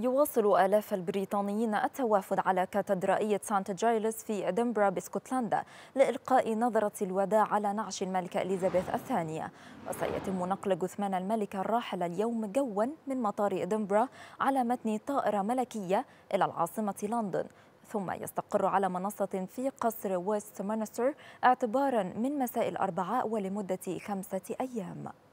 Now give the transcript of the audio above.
يواصل آلاف البريطانيين التوافد على كاتدرائية سانت جايلس في إدنبرا باسكتلندا لإلقاء نظرة الوداع على نعش الملكة إليزابيث الثانية وسيتم نقل جثمان الملكة الراحلة اليوم جوا من مطار إدنبرا على متن طائرة ملكية إلى العاصمة لندن ثم يستقر على منصة في قصر ويست مانستر اعتبارا من مساء الأربعاء ولمدة خمسة أيام